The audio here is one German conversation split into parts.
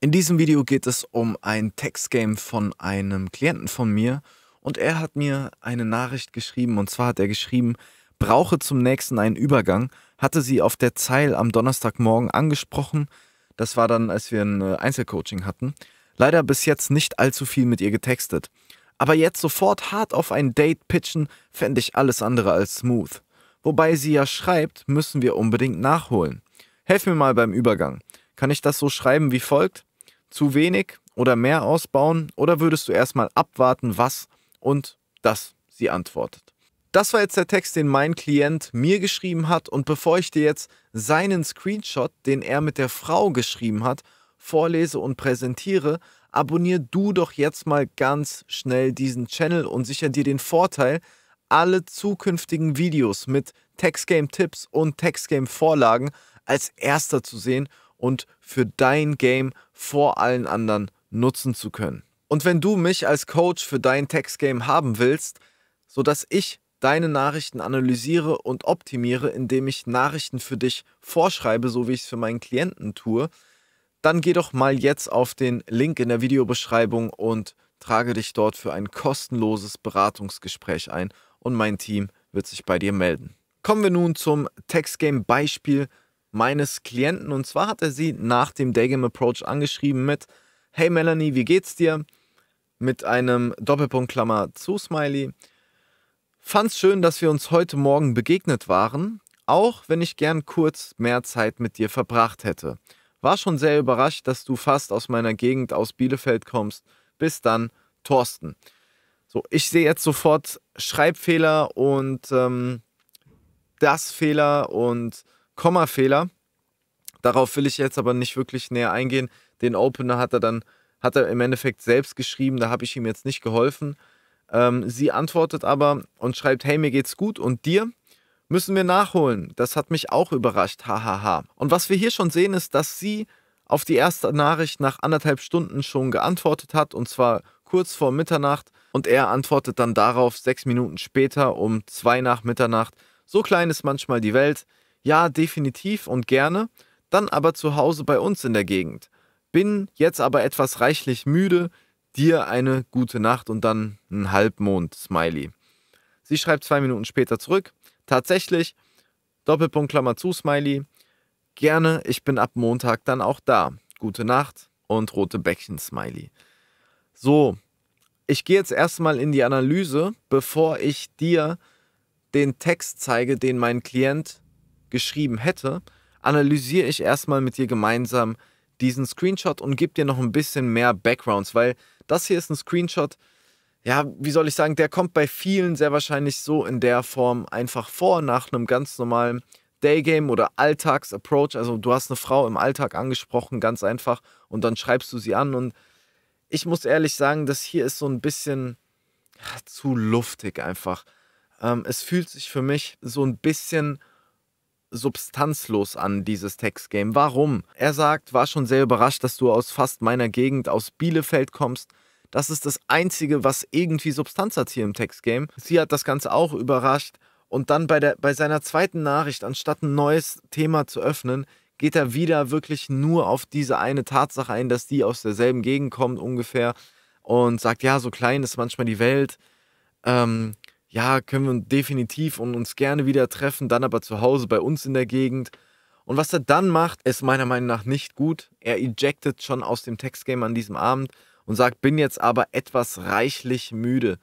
In diesem Video geht es um ein Textgame von einem Klienten von mir und er hat mir eine Nachricht geschrieben und zwar hat er geschrieben, brauche zum nächsten einen Übergang, hatte sie auf der Zeil am Donnerstagmorgen angesprochen, das war dann, als wir ein äh, Einzelcoaching hatten, leider bis jetzt nicht allzu viel mit ihr getextet. Aber jetzt sofort hart auf ein Date pitchen, fände ich alles andere als smooth. Wobei sie ja schreibt, müssen wir unbedingt nachholen. Helf mir mal beim Übergang. Kann ich das so schreiben wie folgt? zu wenig oder mehr ausbauen oder würdest du erstmal abwarten, was und dass sie antwortet? Das war jetzt der Text, den mein Klient mir geschrieben hat und bevor ich dir jetzt seinen Screenshot, den er mit der Frau geschrieben hat, vorlese und präsentiere, abonnier du doch jetzt mal ganz schnell diesen Channel und sicher dir den Vorteil, alle zukünftigen Videos mit Textgame-Tipps und Textgame-Vorlagen als erster zu sehen und für dein Game vor allen anderen nutzen zu können. Und wenn du mich als Coach für dein Text-Game haben willst, so dass ich deine Nachrichten analysiere und optimiere, indem ich Nachrichten für dich vorschreibe, so wie ich es für meinen Klienten tue, dann geh doch mal jetzt auf den Link in der Videobeschreibung und trage dich dort für ein kostenloses Beratungsgespräch ein und mein Team wird sich bei dir melden. Kommen wir nun zum Textgame Beispiel meines Klienten. Und zwar hat er sie nach dem Daygame Approach angeschrieben mit Hey Melanie, wie geht's dir? Mit einem Doppelpunktklammer zu Smiley. Fand's schön, dass wir uns heute Morgen begegnet waren, auch wenn ich gern kurz mehr Zeit mit dir verbracht hätte. War schon sehr überrascht, dass du fast aus meiner Gegend aus Bielefeld kommst. Bis dann, Thorsten. So, ich sehe jetzt sofort Schreibfehler und ähm, das Fehler und Kommafehler. Darauf will ich jetzt aber nicht wirklich näher eingehen. Den Opener hat er dann, hat er im Endeffekt selbst geschrieben, da habe ich ihm jetzt nicht geholfen. Ähm, sie antwortet aber und schreibt, hey, mir geht's gut und dir? Müssen wir nachholen. Das hat mich auch überrascht, hahaha. und was wir hier schon sehen, ist, dass sie auf die erste Nachricht nach anderthalb Stunden schon geantwortet hat, und zwar kurz vor Mitternacht. Und er antwortet dann darauf sechs Minuten später um zwei nach Mitternacht. So klein ist manchmal die Welt. Ja, definitiv und gerne, dann aber zu Hause bei uns in der Gegend. Bin jetzt aber etwas reichlich müde, dir eine gute Nacht und dann ein Halbmond, Smiley. Sie schreibt zwei Minuten später zurück, tatsächlich, Doppelpunkt Klammer zu, Smiley, gerne, ich bin ab Montag dann auch da. Gute Nacht und rote Bäckchen, Smiley. So, ich gehe jetzt erstmal in die Analyse, bevor ich dir den Text zeige, den mein Klient geschrieben hätte, analysiere ich erstmal mit dir gemeinsam diesen Screenshot und gebe dir noch ein bisschen mehr Backgrounds, weil das hier ist ein Screenshot, ja, wie soll ich sagen, der kommt bei vielen sehr wahrscheinlich so in der Form einfach vor, nach einem ganz normalen Daygame oder Alltagsapproach. Also du hast eine Frau im Alltag angesprochen, ganz einfach, und dann schreibst du sie an. Und ich muss ehrlich sagen, das hier ist so ein bisschen zu luftig einfach. Ähm, es fühlt sich für mich so ein bisschen substanzlos an, dieses Textgame. Warum? Er sagt, war schon sehr überrascht, dass du aus fast meiner Gegend, aus Bielefeld kommst. Das ist das Einzige, was irgendwie Substanz hat hier im Textgame. Sie hat das Ganze auch überrascht. Und dann bei, der, bei seiner zweiten Nachricht, anstatt ein neues Thema zu öffnen, geht er wieder wirklich nur auf diese eine Tatsache ein, dass die aus derselben Gegend kommt ungefähr und sagt, ja, so klein ist manchmal die Welt. Ähm, ja, können wir definitiv und uns gerne wieder treffen, dann aber zu Hause bei uns in der Gegend. Und was er dann macht, ist meiner Meinung nach nicht gut. Er ejected schon aus dem Textgame an diesem Abend und sagt, bin jetzt aber etwas reichlich müde.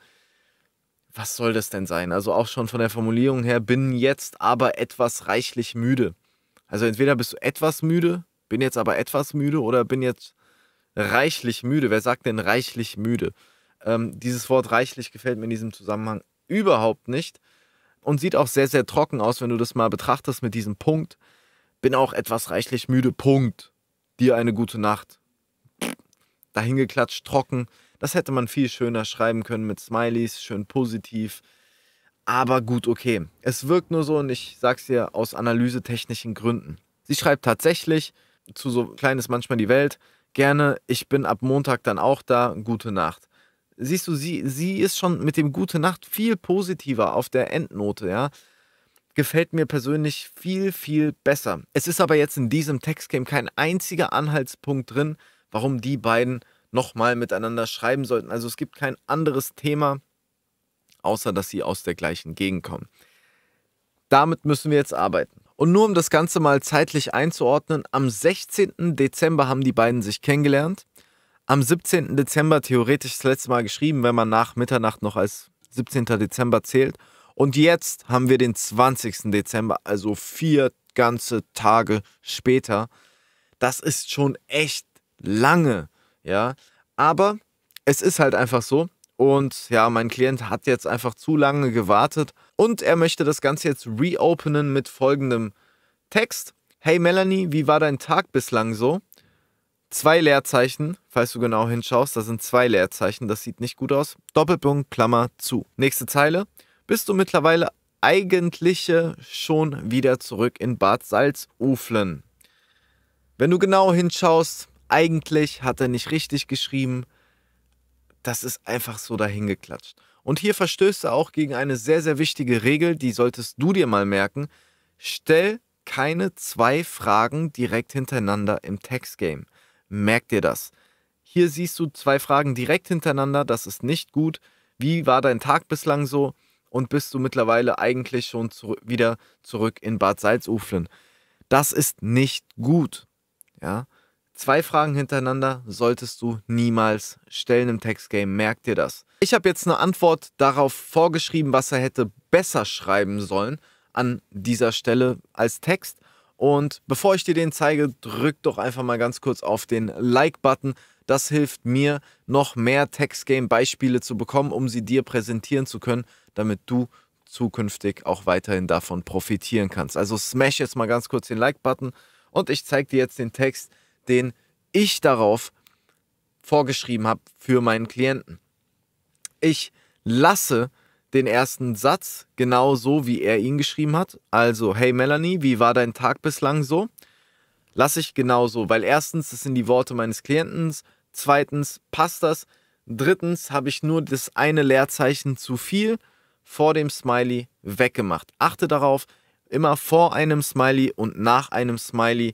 Was soll das denn sein? Also auch schon von der Formulierung her, bin jetzt aber etwas reichlich müde. Also entweder bist du etwas müde, bin jetzt aber etwas müde oder bin jetzt reichlich müde. Wer sagt denn reichlich müde? Ähm, dieses Wort reichlich gefällt mir in diesem Zusammenhang überhaupt nicht. Und sieht auch sehr, sehr trocken aus, wenn du das mal betrachtest mit diesem Punkt. Bin auch etwas reichlich müde. Punkt. Dir eine gute Nacht. Dahingeklatscht, trocken. Das hätte man viel schöner schreiben können mit Smileys, schön positiv. Aber gut, okay. Es wirkt nur so und ich sag's dir aus analysetechnischen Gründen. Sie schreibt tatsächlich, zu so klein ist manchmal die Welt, gerne, ich bin ab Montag dann auch da, gute Nacht siehst du, sie, sie ist schon mit dem Gute Nacht viel positiver auf der Endnote, ja. Gefällt mir persönlich viel, viel besser. Es ist aber jetzt in diesem Textcame kein einziger Anhaltspunkt drin, warum die beiden nochmal miteinander schreiben sollten. Also es gibt kein anderes Thema, außer dass sie aus der gleichen Gegend kommen. Damit müssen wir jetzt arbeiten. Und nur um das Ganze mal zeitlich einzuordnen, am 16. Dezember haben die beiden sich kennengelernt am 17. Dezember theoretisch das letzte Mal geschrieben, wenn man nach Mitternacht noch als 17. Dezember zählt. Und jetzt haben wir den 20. Dezember, also vier ganze Tage später. Das ist schon echt lange, ja. Aber es ist halt einfach so. Und ja, mein Klient hat jetzt einfach zu lange gewartet und er möchte das Ganze jetzt reopenen mit folgendem Text. Hey Melanie, wie war dein Tag bislang so? zwei Leerzeichen, falls du genau hinschaust, da sind zwei Leerzeichen, das sieht nicht gut aus. Doppelpunkt, Klammer zu. Nächste Zeile. Bist du mittlerweile eigentlich schon wieder zurück in Bad Salzuflen? Wenn du genau hinschaust, eigentlich hat er nicht richtig geschrieben. Das ist einfach so dahingeklatscht. Und hier verstößt er auch gegen eine sehr, sehr wichtige Regel, die solltest du dir mal merken. Stell keine zwei Fragen direkt hintereinander im Textgame merk dir das. Hier siehst du zwei Fragen direkt hintereinander, das ist nicht gut. Wie war dein Tag bislang so? Und bist du mittlerweile eigentlich schon zurück, wieder zurück in Bad Salzuflen? Das ist nicht gut. Ja? Zwei Fragen hintereinander solltest du niemals stellen im Textgame, merk dir das. Ich habe jetzt eine Antwort darauf vorgeschrieben, was er hätte besser schreiben sollen an dieser Stelle als Text. Und bevor ich dir den zeige, drück doch einfach mal ganz kurz auf den Like-Button. Das hilft mir, noch mehr Text-Game-Beispiele zu bekommen, um sie dir präsentieren zu können, damit du zukünftig auch weiterhin davon profitieren kannst. Also smash jetzt mal ganz kurz den Like-Button und ich zeige dir jetzt den Text, den ich darauf vorgeschrieben habe für meinen Klienten. Ich lasse den ersten Satz genau so, wie er ihn geschrieben hat. Also, hey Melanie, wie war dein Tag bislang so? Lasse ich genau so, weil erstens, das sind die Worte meines Klienten, zweitens, passt das, drittens, habe ich nur das eine Leerzeichen zu viel vor dem Smiley weggemacht. Achte darauf, immer vor einem Smiley und nach einem Smiley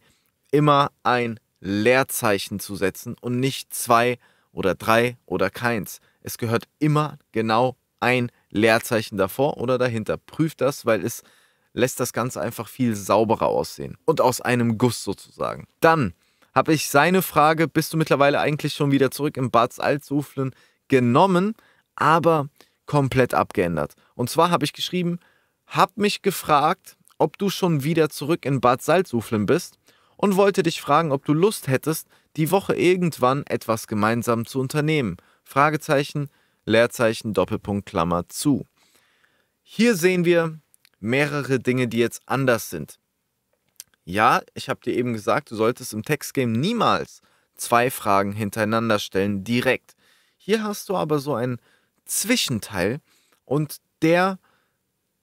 immer ein Leerzeichen zu setzen und nicht zwei oder drei oder keins. Es gehört immer genau ein Leerzeichen Leerzeichen davor oder dahinter. Prüft das, weil es lässt das Ganze einfach viel sauberer aussehen und aus einem Guss sozusagen. Dann habe ich seine Frage, bist du mittlerweile eigentlich schon wieder zurück im Bad Salzuflen genommen, aber komplett abgeändert. Und zwar habe ich geschrieben, hab mich gefragt, ob du schon wieder zurück in Bad Salzuflen bist und wollte dich fragen, ob du Lust hättest, die Woche irgendwann etwas gemeinsam zu unternehmen. Fragezeichen, Leerzeichen, Doppelpunkt, Klammer zu. Hier sehen wir mehrere Dinge, die jetzt anders sind. Ja, ich habe dir eben gesagt, du solltest im Textgame niemals zwei Fragen hintereinander stellen direkt. Hier hast du aber so einen Zwischenteil und der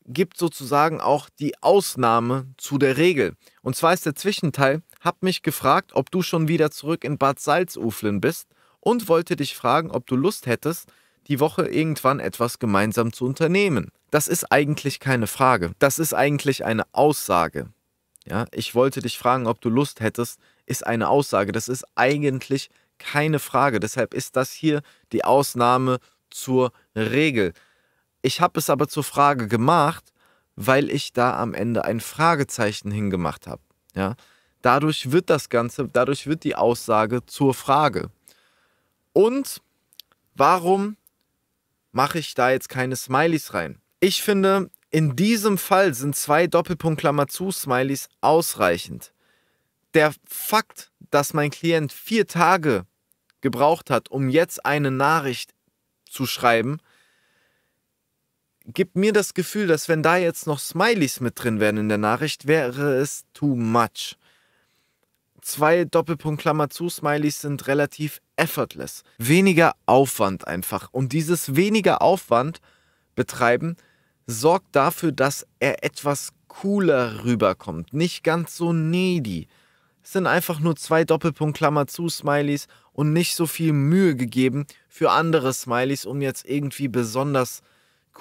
gibt sozusagen auch die Ausnahme zu der Regel. Und zwar ist der Zwischenteil, hab mich gefragt, ob du schon wieder zurück in Bad Salzuflen bist und wollte dich fragen, ob du Lust hättest, die Woche irgendwann etwas gemeinsam zu unternehmen. Das ist eigentlich keine Frage. Das ist eigentlich eine Aussage. Ja, ich wollte dich fragen, ob du Lust hättest, ist eine Aussage. Das ist eigentlich keine Frage. Deshalb ist das hier die Ausnahme zur Regel. Ich habe es aber zur Frage gemacht, weil ich da am Ende ein Fragezeichen hingemacht habe. Ja? Dadurch wird das Ganze, dadurch wird die Aussage zur Frage. Und warum mache ich da jetzt keine Smileys rein. Ich finde, in diesem Fall sind zwei Doppelpunkt-Klammer zu Smileys ausreichend. Der Fakt, dass mein Klient vier Tage gebraucht hat, um jetzt eine Nachricht zu schreiben, gibt mir das Gefühl, dass wenn da jetzt noch Smileys mit drin wären in der Nachricht, wäre es too much. Zwei Doppelpunkt-Klammer zu Smileys sind relativ effortless. Weniger Aufwand einfach. Und dieses weniger Aufwand betreiben sorgt dafür, dass er etwas cooler rüberkommt. Nicht ganz so needy. Es sind einfach nur zwei Doppelpunkt-Klammer zu Smileys und nicht so viel Mühe gegeben für andere Smileys, um jetzt irgendwie besonders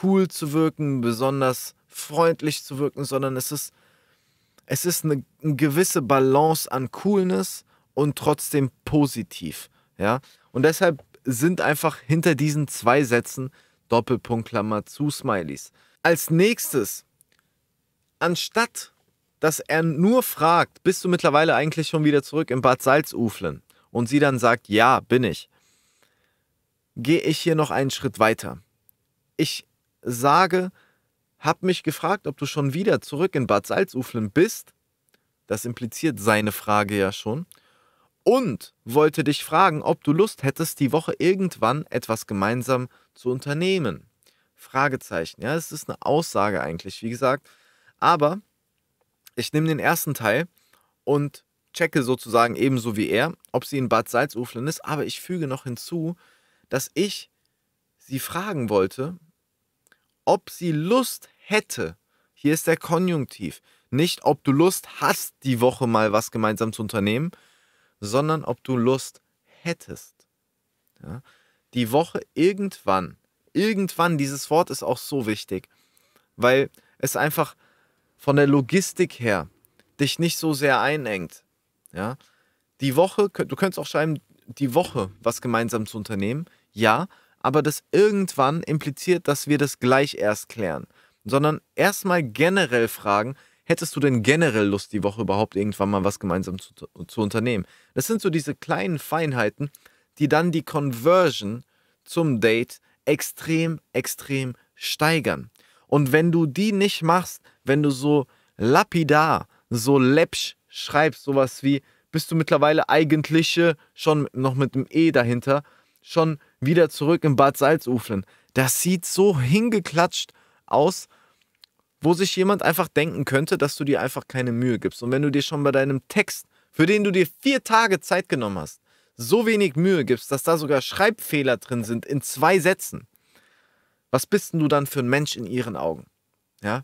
cool zu wirken, besonders freundlich zu wirken, sondern es ist es ist eine, eine gewisse Balance an Coolness und trotzdem positiv. Ja? Und deshalb sind einfach hinter diesen zwei Sätzen Doppelpunkt Klammer zu Smileys. Als nächstes, anstatt dass er nur fragt, bist du mittlerweile eigentlich schon wieder zurück im Bad Salzuflen? Und sie dann sagt, ja, bin ich. Gehe ich hier noch einen Schritt weiter. Ich sage, hab mich gefragt, ob du schon wieder zurück in Bad Salzuflen bist. Das impliziert seine Frage ja schon. Und wollte dich fragen, ob du Lust hättest, die Woche irgendwann etwas gemeinsam zu unternehmen. Fragezeichen. Ja, es ist eine Aussage eigentlich, wie gesagt. Aber ich nehme den ersten Teil und checke sozusagen ebenso wie er, ob sie in Bad Salzuflen ist. Aber ich füge noch hinzu, dass ich sie fragen wollte, ob sie Lust hätte. Hier ist der Konjunktiv. Nicht, ob du Lust hast, die Woche mal was gemeinsam zu unternehmen, sondern ob du Lust hättest. Ja? Die Woche irgendwann, irgendwann, dieses Wort ist auch so wichtig, weil es einfach von der Logistik her dich nicht so sehr einengt. Ja? Die Woche, du könntest auch schreiben, die Woche was gemeinsam zu unternehmen. Ja, aber das irgendwann impliziert, dass wir das gleich erst klären, sondern erstmal generell fragen, hättest du denn generell Lust, die Woche überhaupt irgendwann mal was gemeinsam zu, zu unternehmen? Das sind so diese kleinen Feinheiten, die dann die Conversion zum Date extrem, extrem steigern. Und wenn du die nicht machst, wenn du so lapidar, so läppsch schreibst, sowas wie, bist du mittlerweile eigentliche, schon noch mit dem E dahinter, schon wieder zurück im Bad Salzuflen. Das sieht so hingeklatscht aus, wo sich jemand einfach denken könnte, dass du dir einfach keine Mühe gibst. Und wenn du dir schon bei deinem Text, für den du dir vier Tage Zeit genommen hast, so wenig Mühe gibst, dass da sogar Schreibfehler drin sind in zwei Sätzen, was bist denn du dann für ein Mensch in ihren Augen? Ja?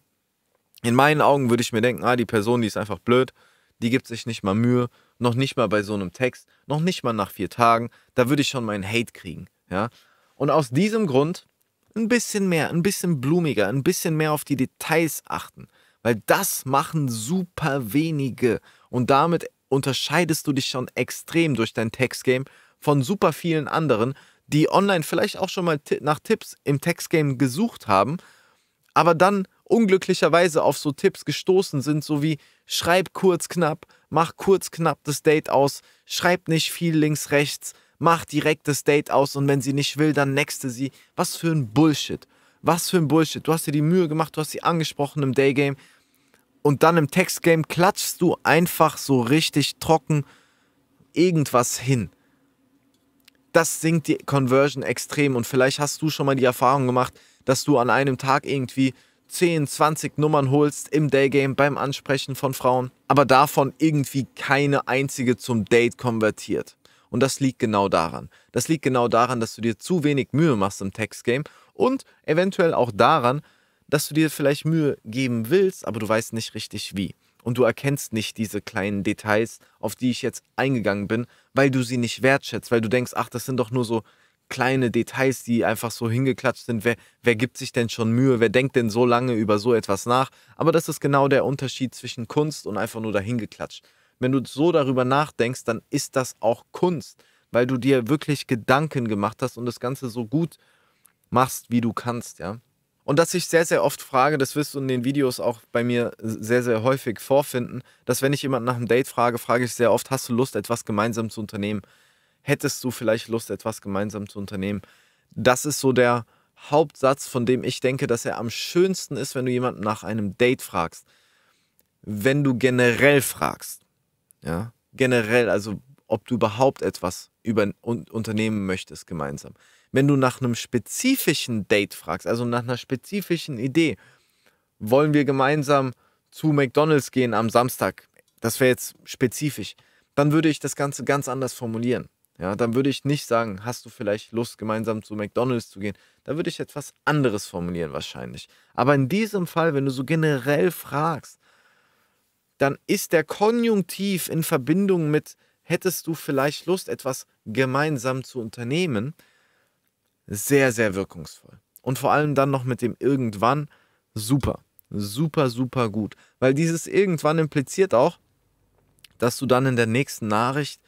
In meinen Augen würde ich mir denken, ah, die Person, die ist einfach blöd, die gibt sich nicht mal Mühe noch nicht mal bei so einem Text, noch nicht mal nach vier Tagen, da würde ich schon meinen Hate kriegen. Ja? Und aus diesem Grund ein bisschen mehr, ein bisschen blumiger, ein bisschen mehr auf die Details achten, weil das machen super wenige und damit unterscheidest du dich schon extrem durch dein Textgame von super vielen anderen, die online vielleicht auch schon mal nach Tipps im Textgame gesucht haben, aber dann unglücklicherweise auf so Tipps gestoßen sind, so wie schreib kurz knapp, mach kurz knapp das Date aus, schreib nicht viel links, rechts, mach direkt das Date aus und wenn sie nicht will, dann nexte sie. Was für ein Bullshit. Was für ein Bullshit. Du hast dir die Mühe gemacht, du hast sie angesprochen im Daygame und dann im Textgame klatschst du einfach so richtig trocken irgendwas hin. Das sinkt die Conversion extrem und vielleicht hast du schon mal die Erfahrung gemacht, dass du an einem Tag irgendwie 10, 20 Nummern holst im Daygame beim Ansprechen von Frauen, aber davon irgendwie keine einzige zum Date konvertiert. Und das liegt genau daran. Das liegt genau daran, dass du dir zu wenig Mühe machst im Textgame und eventuell auch daran, dass du dir vielleicht Mühe geben willst, aber du weißt nicht richtig wie. Und du erkennst nicht diese kleinen Details, auf die ich jetzt eingegangen bin, weil du sie nicht wertschätzt, weil du denkst, ach, das sind doch nur so kleine Details, die einfach so hingeklatscht sind. Wer, wer gibt sich denn schon Mühe? Wer denkt denn so lange über so etwas nach? Aber das ist genau der Unterschied zwischen Kunst und einfach nur dahingeklatscht. Wenn du so darüber nachdenkst, dann ist das auch Kunst, weil du dir wirklich Gedanken gemacht hast und das Ganze so gut machst, wie du kannst, ja. Und dass ich sehr, sehr oft frage, das wirst du in den Videos auch bei mir sehr, sehr häufig vorfinden, dass wenn ich jemanden nach einem Date frage, frage ich sehr oft, hast du Lust, etwas gemeinsam zu unternehmen? hättest du vielleicht Lust, etwas gemeinsam zu unternehmen. Das ist so der Hauptsatz, von dem ich denke, dass er am schönsten ist, wenn du jemanden nach einem Date fragst. Wenn du generell fragst, ja, generell, also ob du überhaupt etwas über, un, unternehmen möchtest gemeinsam. Wenn du nach einem spezifischen Date fragst, also nach einer spezifischen Idee, wollen wir gemeinsam zu McDonald's gehen am Samstag, das wäre jetzt spezifisch, dann würde ich das Ganze ganz anders formulieren ja, dann würde ich nicht sagen, hast du vielleicht Lust, gemeinsam zu McDonalds zu gehen? Da würde ich etwas anderes formulieren wahrscheinlich. Aber in diesem Fall, wenn du so generell fragst, dann ist der Konjunktiv in Verbindung mit hättest du vielleicht Lust, etwas gemeinsam zu unternehmen, sehr, sehr wirkungsvoll. Und vor allem dann noch mit dem irgendwann, super, super, super gut. Weil dieses irgendwann impliziert auch, dass du dann in der nächsten Nachricht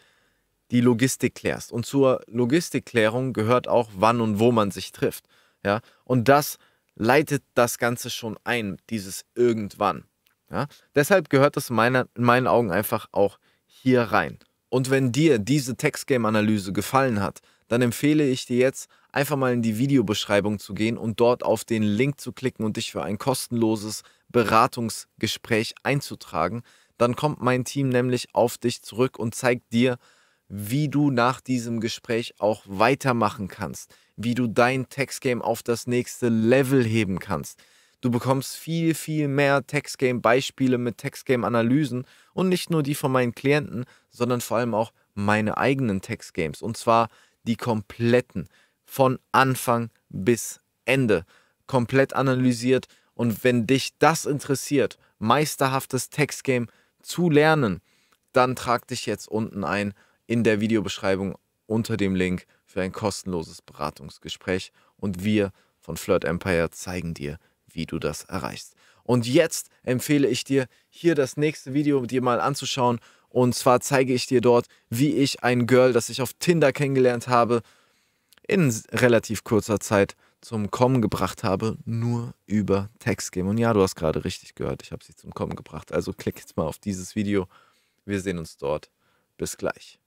die Logistik klärst. Und zur Logistikklärung gehört auch, wann und wo man sich trifft. Ja? Und das leitet das Ganze schon ein, dieses irgendwann. Ja? Deshalb gehört es meiner, in meinen Augen einfach auch hier rein. Und wenn dir diese Textgame-Analyse gefallen hat, dann empfehle ich dir jetzt, einfach mal in die Videobeschreibung zu gehen und dort auf den Link zu klicken und dich für ein kostenloses Beratungsgespräch einzutragen. Dann kommt mein Team nämlich auf dich zurück und zeigt dir, wie du nach diesem Gespräch auch weitermachen kannst, wie du dein Textgame auf das nächste Level heben kannst. Du bekommst viel, viel mehr Textgame-Beispiele mit Textgame-Analysen und nicht nur die von meinen Klienten, sondern vor allem auch meine eigenen Textgames und zwar die kompletten von Anfang bis Ende komplett analysiert und wenn dich das interessiert, meisterhaftes Textgame zu lernen, dann trag dich jetzt unten ein in der Videobeschreibung unter dem Link für ein kostenloses Beratungsgespräch und wir von Flirt Empire zeigen dir, wie du das erreichst. Und jetzt empfehle ich dir, hier das nächste Video dir mal anzuschauen. Und zwar zeige ich dir dort, wie ich ein Girl, das ich auf Tinder kennengelernt habe, in relativ kurzer Zeit zum Kommen gebracht habe, nur über Textgame. Und ja, du hast gerade richtig gehört, ich habe sie zum Kommen gebracht. Also klick jetzt mal auf dieses Video. Wir sehen uns dort. Bis gleich.